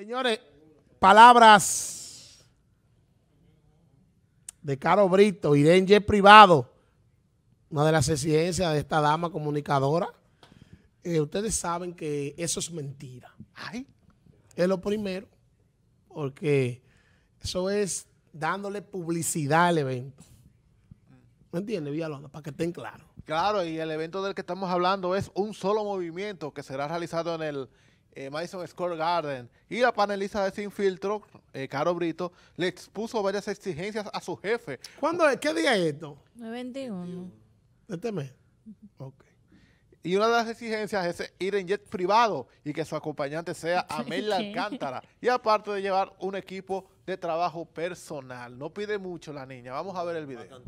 Señores, palabras de Caro Brito, Irene Privado, una de las exigencias de esta dama comunicadora. Eh, ustedes saben que eso es mentira. Ay, es lo primero, porque eso es dándole publicidad al evento. ¿Me entiendes, Villalona? Para que estén claros. Claro, y el evento del que estamos hablando es un solo movimiento que será realizado en el eh, Madison Garden. Y la panelista de Sin Filtro, eh, Caro Brito, le expuso varias exigencias a su jefe. ¿Cuándo es? ¿Qué día es esto? 21. Este Ok. Y una de las exigencias es ir en jet privado y que su acompañante sea Amelia Alcántara. Y aparte de llevar un equipo de trabajo personal. No pide mucho la niña. Vamos a ver el video.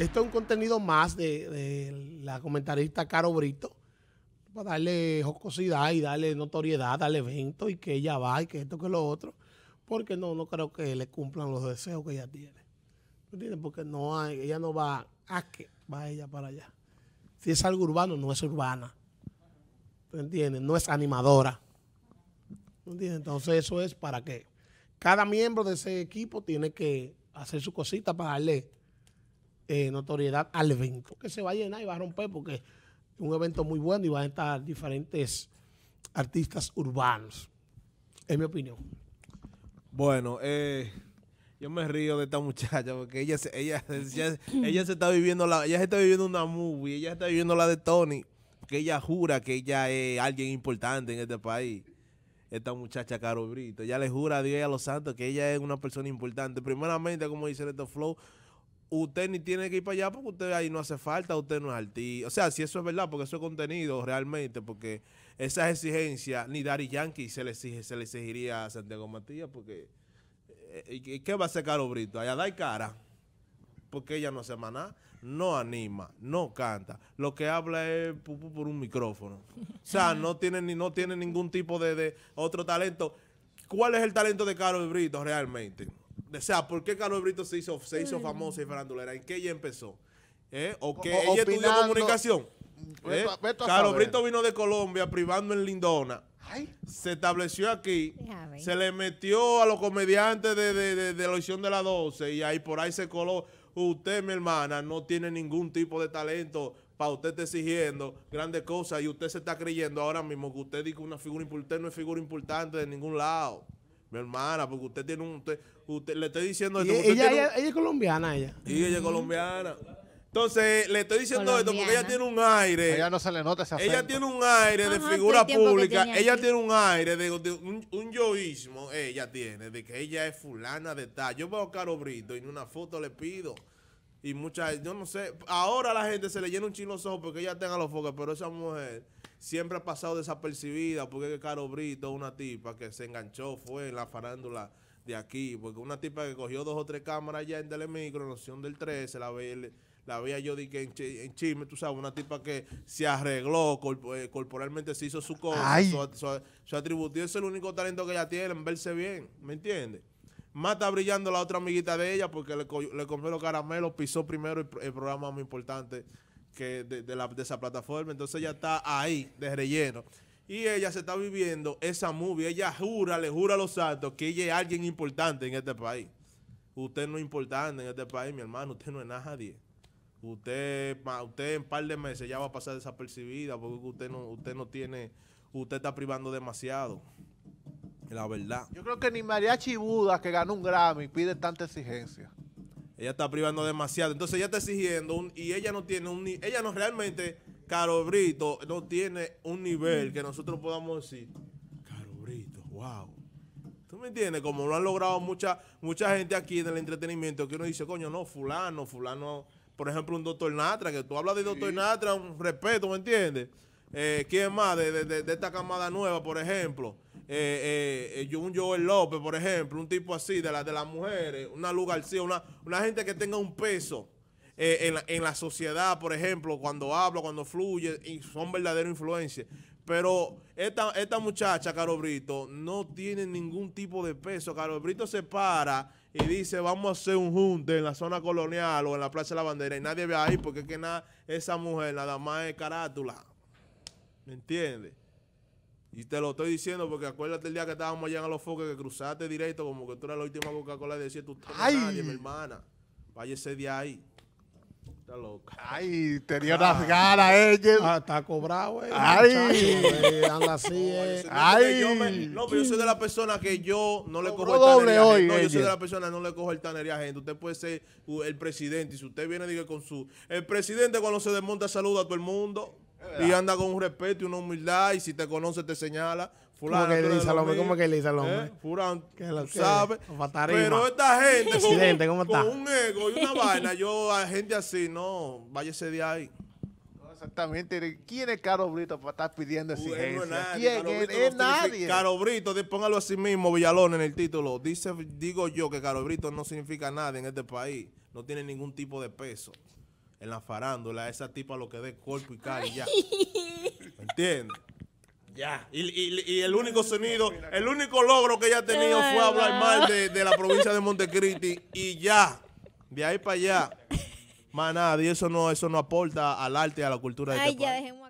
Esto es un contenido más de, la comentarista Caro Brito para darle jocosidad y darle notoriedad al evento y que ella va y que esto que lo otro, porque no, no creo que le cumplan los deseos que ella tiene. ¿Entiendes? Porque no hay, ella no va a que va ella para allá. Si es algo urbano, no es urbana. ¿Tú entiendes? No es animadora. ¿Tú entiendes? Entonces eso es para que cada miembro de ese equipo tiene que hacer su cosita para darle eh, notoriedad al evento, que se va a llenar y va a romper porque es un evento muy bueno y van a estar diferentes artistas urbanos. en mi opinión. Bueno, eh, yo me río de esta muchacha porque ella se, ella, ella, se está viviendo la, ella se está viviendo una movie, ella está viviendo la de Tony, que ella jura que ella es alguien importante en este país. Esta muchacha Caro Brito, ella le jura a Dios y a los santos que ella es una persona importante. Primeramente, como dice estos flow, usted ni tiene que ir para allá porque usted ahí no hace falta, usted no es artista. O sea, si eso es verdad, porque eso es contenido realmente, porque esas exigencias ni Dari Yankee se le, exige, se le exigiría a Santiago Matías, porque eh, eh, ¿qué va a hacer Caro Brito? Allá da cara, porque ella no hace maná, no anima, no canta, lo que habla es por un micrófono. O sea, no tiene, ni, no tiene ningún tipo de, de otro talento. ¿Cuál es el talento de Caro Brito realmente? O sea, ¿por qué Carlos Brito se hizo, se hizo famosa y farandulera? ¿En qué ella empezó? ¿Eh? ¿O qué? ¿Ella estudió comunicación? Mm, ¿Eh? Carlos Brito vino de Colombia privando en Lindona. Se estableció aquí. Se le metió a los comediantes de, la edición de la 12 y ahí por ahí se coló. Usted, mi hermana, no tiene ningún tipo de talento para usted exigiendo grandes cosas y usted se está creyendo ahora mismo que usted una figura importante, no es figura importante de ningún lado. Mi hermana, porque usted tiene un... Usted, le estoy diciendo esto. ella, es colombiana, ella. Y ella es colombiana. Entonces, le estoy diciendo esto porque ella tiene un aire. Ella no se le nota esa Ella tiene un aire de figura pública. Ella tiene un aire de, un, yoísmo. Ella tiene, de que ella es fulana de tal. Yo voy a Caro Brito y en una foto le pido. Y muchas, yo no sé, ahora la gente se le llena un chingo los ojos porque ella tenga los focos, pero esa mujer siempre ha pasado desapercibida porque Caro Brito, una tipa que se enganchó, fue en la farándula de aquí, porque una tipa que cogió dos o tres cámaras ya en Telemicro, en opción del 13, la veía, la veía yo dije, en, en chisme, tú sabes, una tipa que se arregló, eh, corporalmente se hizo su cosa, su, su, ese es el único talento que ella tiene en verse bien, ¿me entiendes? Más está brillando la otra amiguita de ella porque le, comió le compró los caramelos, pisó primero el, programa muy importante que de, esa plataforma. Entonces ella está ahí, de relleno. Y ella se está viviendo esa movie. Ella jura, le jura a los santos que ella es alguien importante en este país. Usted no es importante en este país, mi hermano. Usted no es nadie. Usted, usted en un par de meses ya va a pasar desapercibida porque usted no, usted no tiene, usted está privando demasiado la verdad. Yo creo que ni María Chibuda que ganó un Grammy, pide tanta exigencia. Ella está privando demasiado. Entonces ella está exigiendo y ella no tiene un ella no realmente, Caro Brito, no tiene un nivel que nosotros podamos decir, Caro Brito, wow. ¿Tú me entiendes? Como lo han logrado mucha, mucha gente aquí en el entretenimiento, que uno dice, coño, no, fulano, fulano, por ejemplo, un doctor Natra, que tú hablas de doctor Natra, un respeto, ¿me entiendes? Eh, ¿Quién más de esta camada nueva, por ejemplo? eh, eh, eh un Joel López, por ejemplo, un tipo así, de, las de las mujeres, una Lu García, una, gente que tenga un peso eh, en la, sociedad, por ejemplo, cuando habla, cuando fluye, y son verdaderos influencias. Pero esta, esta muchacha, Caro Brito, no tiene ningún tipo de peso. Caro Brito se para y dice, vamos a hacer un junte en la zona colonial o en la Plaza de la Bandera. Y nadie ve ahí porque es que nada, esa mujer nada más es carátula. ¿Me entiendes? Y te lo estoy diciendo porque acuérdate el día que estábamos allá en los foques que cruzaste directo como que tú eras la última Coca-Cola de decir tú estás nadie, mi hermana. ese de ahí. Está loca. Ay, tenía ganas ella. Eh, ah, está cobrado, güey. Eh. Ay. Eh, anda así, Ay. Yo no, pero yo soy de la persona que yo no le cojo el tanería hoy, No, yo soy de la persona no le cojo el tanería a gente. Usted puede ser el presidente y si usted viene, diga con su... El presidente cuando se desmonta saluda a todo el mundo y anda con un respeto y una humildad. Y si te conoce, te señala. Fulano. ¿Cómo que le dice al hombre? ¿Cómo que le dice al hombre? ¿Sabe? Pero esta gente. ¿cómo está? Con un ego y una vaina. Yo, a gente así, no. Váyase de ahí. Exactamente. ¿Quién es Caro Brito para estar pidiendo exigencia? No es? nadie. Caro Brito, póngalo así mismo, Villalón, en el título. Dice, digo yo que Caro Brito no significa nada en este país. No tiene ningún tipo de peso en la farándula, esa tipa lo que dé cuerpo y cara ya. ¿Me entiendes? Ya. Y, el único sonido, el único logro que ella ha tenido fue hablar mal de, la provincia de Montecristi y ya. De ahí para allá. Más nada, y eso no, eso no aporta al arte y a la cultura de este Ay,